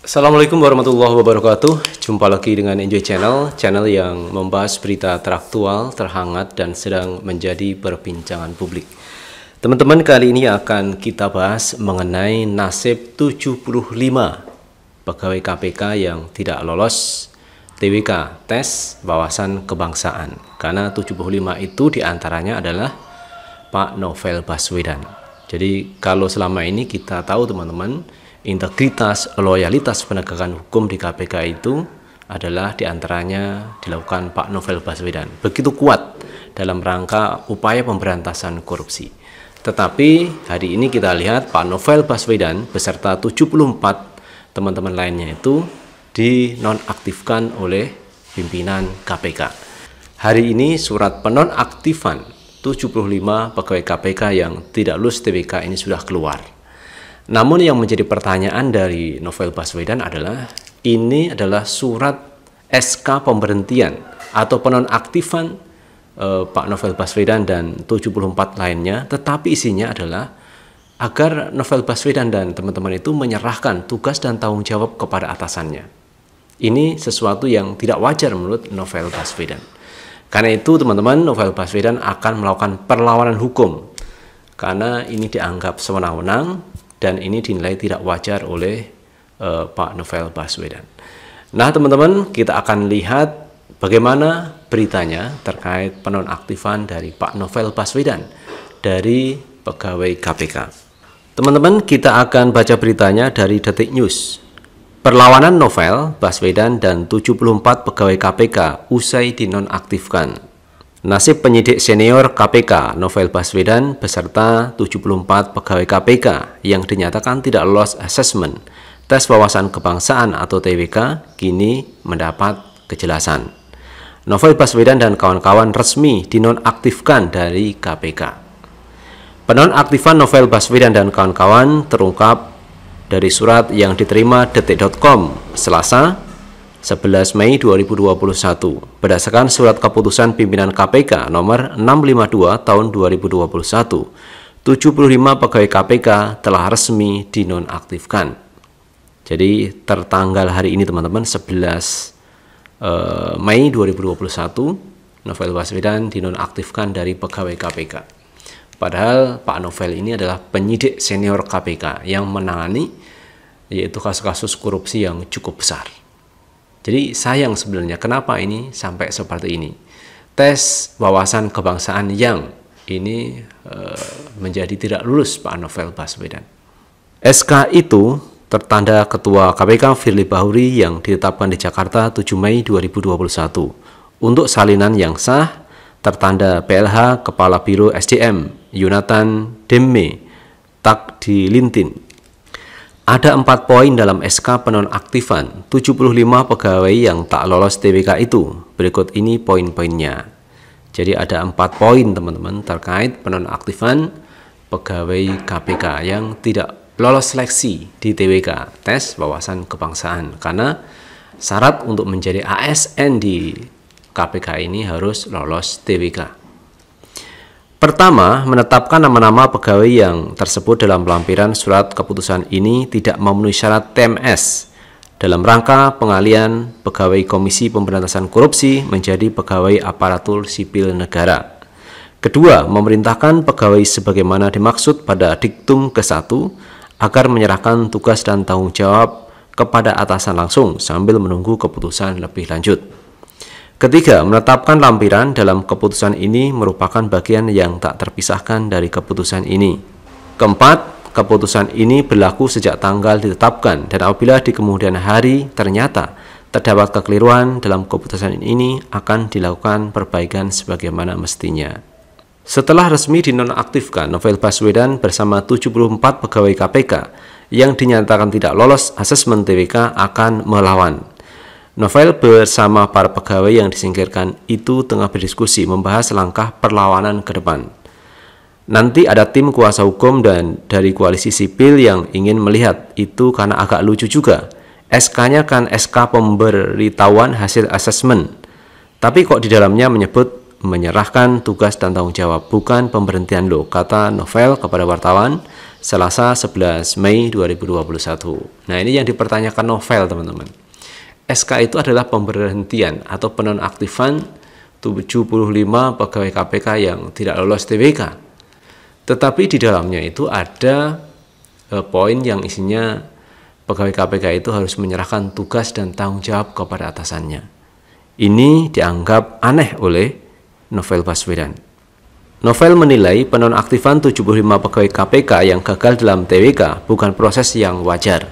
Assalamualaikum warahmatullahi wabarakatuh. Jumpa lagi dengan Enjoy Channel, channel yang membahas berita teraktual, terhangat, dan sedang menjadi perbincangan publik. Teman-teman, kali ini akan kita bahas mengenai nasib 75 pegawai KPK yang tidak lolos TWK, tes wawasan kebangsaan. Karena 75 itu diantaranya adalah Pak Novel Baswedan. Jadi kalau selama ini kita tahu teman-teman, integritas, loyalitas penegakan hukum di KPK itu adalah diantaranya dilakukan Pak Novel Baswedan. Begitu kuat dalam rangka upaya pemberantasan korupsi. Tetapi hari ini kita lihat Pak Novel Baswedan beserta 74 teman-teman lainnya itu dinonaktifkan oleh pimpinan KPK. Hari ini surat penonaktifan 75 pegawai KPK yang tidak lulus TBK ini sudah keluar. Namun yang menjadi pertanyaan dari Novel Baswedan adalah ini adalah surat SK pemberhentian atau penonaktifan eh, Pak Novel Baswedan dan 74 lainnya, tetapi isinya adalah agar Novel Baswedan dan teman-teman itu menyerahkan tugas dan tanggung jawab kepada atasannya. Ini sesuatu yang tidak wajar menurut Novel Baswedan. Karena itu teman-teman, Novel Baswedan akan melakukan perlawanan hukum karena ini dianggap sewenang-wenang dan ini dinilai tidak wajar oleh uh, Pak Novel Baswedan. Nah, teman-teman, kita akan lihat bagaimana beritanya terkait penonaktifan dari Pak Novel Baswedan dari pegawai KPK. Teman-teman, kita akan baca beritanya dari Detik News. Perlawanan Novel Baswedan dan 74 pegawai KPK usai dinonaktifkan. Nasib penyidik senior KPK Novel Baswedan beserta 74 pegawai KPK yang dinyatakan tidak lolos assessment tes wawasan kebangsaan atau TWK kini mendapat kejelasan. Novel Baswedan dan kawan-kawan resmi dinonaktifkan dari KPK. Penonaktifan Novel Baswedan dan kawan-kawan terungkap dari surat yang diterima detik.com Selasa 11 Mei 2021 berdasarkan surat keputusan pimpinan KPK nomor 652 tahun 2021 75 pegawai KPK telah resmi dinonaktifkan. Jadi tertanggal hari ini teman-teman 11 Eh, Mei 2021 Novel Baswedan dinonaktifkan dari pegawai KPK. Padahal Pak Novel ini adalah penyidik senior KPK yang menangani yaitu kasus-kasus korupsi yang cukup besar. Jadi sayang sebenarnya kenapa ini sampai seperti ini. Tes wawasan kebangsaan yang ini e, menjadi tidak lulus Pak Novel Baswedan. SK itu tertanda Ketua KPK Firly Bahuri yang ditetapkan di Jakarta 7 Mei 2021. Untuk salinan yang sah, tertanda PLH Kepala Biro SDM Yunatan Demme Takdi Lintin. Ada empat poin dalam SK penonaktifan 75 pegawai yang tak lolos TBK itu. Berikut ini poin-poinnya. Jadi ada empat poin teman-teman terkait penonaktifan pegawai KPK yang tidak lolos seleksi di TWK, tes wawasan kebangsaan. Karena syarat untuk menjadi ASN di KPK ini harus lolos TWK. Pertama, menetapkan nama-nama pegawai yang tersebut dalam pelampiran surat keputusan ini tidak memenuhi syarat TMS dalam rangka pengalian pegawai Komisi Pemberantasan Korupsi menjadi pegawai aparatur sipil negara. Kedua, memerintahkan pegawai sebagaimana dimaksud pada diktum ke-1 agar menyerahkan tugas dan tanggung jawab kepada atasan langsung sambil menunggu keputusan lebih lanjut. Ketiga, menetapkan lampiran dalam keputusan ini merupakan bagian yang tak terpisahkan dari keputusan ini. Keempat, keputusan ini berlaku sejak tanggal ditetapkan dan apabila di kemudian hari ternyata terdapat kekeliruan dalam keputusan ini akan dilakukan perbaikan sebagaimana mestinya. Setelah resmi dinonaktifkan, Novel Baswedan bersama 74 pegawai KPK yang dinyatakan tidak lolos asesmen TWK akan melawan. Novel bersama para pegawai yang disingkirkan itu tengah berdiskusi membahas langkah perlawanan ke depan. Nanti ada tim kuasa hukum dan dari koalisi sipil yang ingin melihat itu karena agak lucu juga. SK-nya kan SK pemberitahuan hasil asesmen. Tapi kok di dalamnya menyebut menyerahkan tugas dan tanggung jawab, bukan pemberhentian lo, kata Novel kepada wartawan Selasa 11 Mei 2021. Nah ini yang dipertanyakan Novel teman-teman. SK itu adalah pemberhentian atau penonaktifan 75 pegawai KPK yang tidak lolos TBK. Tetapi di dalamnya itu ada eh, poin yang isinya pegawai KPK itu harus menyerahkan tugas dan tanggung jawab kepada atasannya. Ini dianggap aneh oleh Novel Baswedan. Novel menilai penonaktifan 75 pegawai KPK yang gagal dalam TWK bukan proses yang wajar.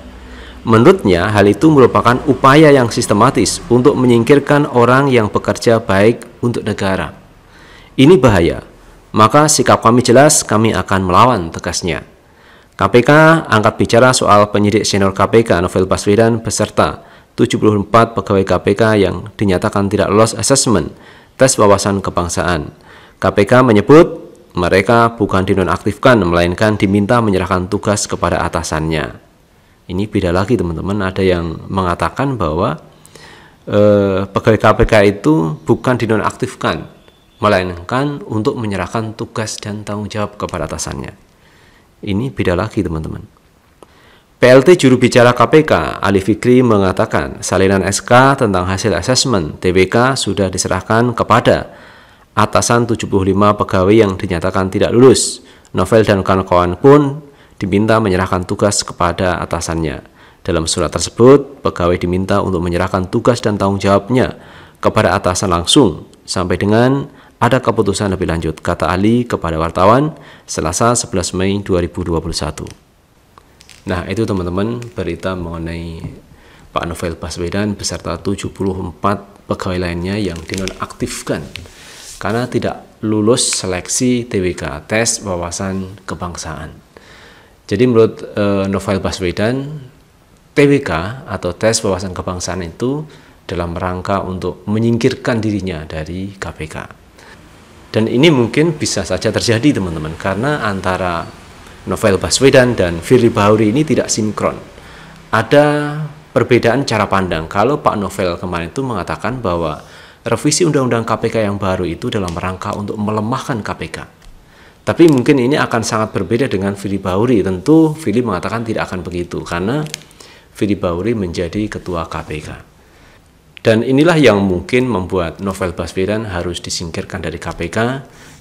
Menurutnya, hal itu merupakan upaya yang sistematis untuk menyingkirkan orang yang bekerja baik untuk negara. Ini bahaya, maka sikap kami jelas kami akan melawan tegasnya. KPK angkat bicara soal penyidik senior KPK Novel Baswedan beserta 74 pegawai KPK yang dinyatakan tidak lolos asesmen tes wawasan kebangsaan. KPK menyebut mereka bukan dinonaktifkan melainkan diminta menyerahkan tugas kepada atasannya. Ini beda lagi teman-teman, ada yang mengatakan bahwa eh, pegawai KPK itu bukan dinonaktifkan melainkan untuk menyerahkan tugas dan tanggung jawab kepada atasannya. Ini beda lagi teman-teman. PLT juru bicara KPK Ali Fikri mengatakan salinan SK tentang hasil asesmen TBK sudah diserahkan kepada atasan 75 pegawai yang dinyatakan tidak lulus. Novel dan kawan-kawan pun diminta menyerahkan tugas kepada atasannya. Dalam surat tersebut, pegawai diminta untuk menyerahkan tugas dan tanggung jawabnya kepada atasan langsung sampai dengan ada keputusan lebih lanjut, kata Ali kepada wartawan Selasa 11 Mei 2021. Nah, itu teman-teman berita mengenai Pak Novel Baswedan beserta 74 pegawai lainnya yang dinonaktifkan karena tidak lulus seleksi TWK tes wawasan kebangsaan. Jadi menurut eh, Novel Baswedan, TWK atau tes wawasan kebangsaan itu dalam rangka untuk menyingkirkan dirinya dari KPK. Dan ini mungkin bisa saja terjadi teman-teman karena antara Novel Baswedan dan Firly Bahuri ini tidak sinkron. Ada perbedaan cara pandang. Kalau Pak Novel kemarin itu mengatakan bahwa revisi Undang-Undang KPK yang baru itu dalam rangka untuk melemahkan KPK. Tapi mungkin ini akan sangat berbeda dengan Firly Bahuri. Tentu Firly mengatakan tidak akan begitu karena Firly Bahuri menjadi ketua KPK. Dan inilah yang mungkin membuat Novel Baswedan harus disingkirkan dari KPK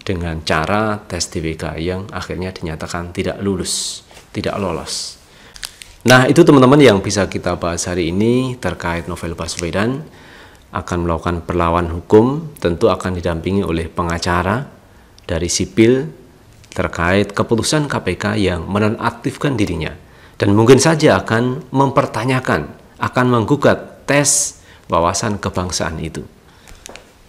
dengan cara tes TWK yang akhirnya dinyatakan tidak lulus, tidak lolos. Nah, itu teman-teman yang bisa kita bahas hari ini terkait novel Baswedan akan melakukan perlawan hukum tentu akan didampingi oleh pengacara dari sipil terkait keputusan KPK yang menonaktifkan dirinya dan mungkin saja akan mempertanyakan, akan menggugat tes wawasan kebangsaan itu.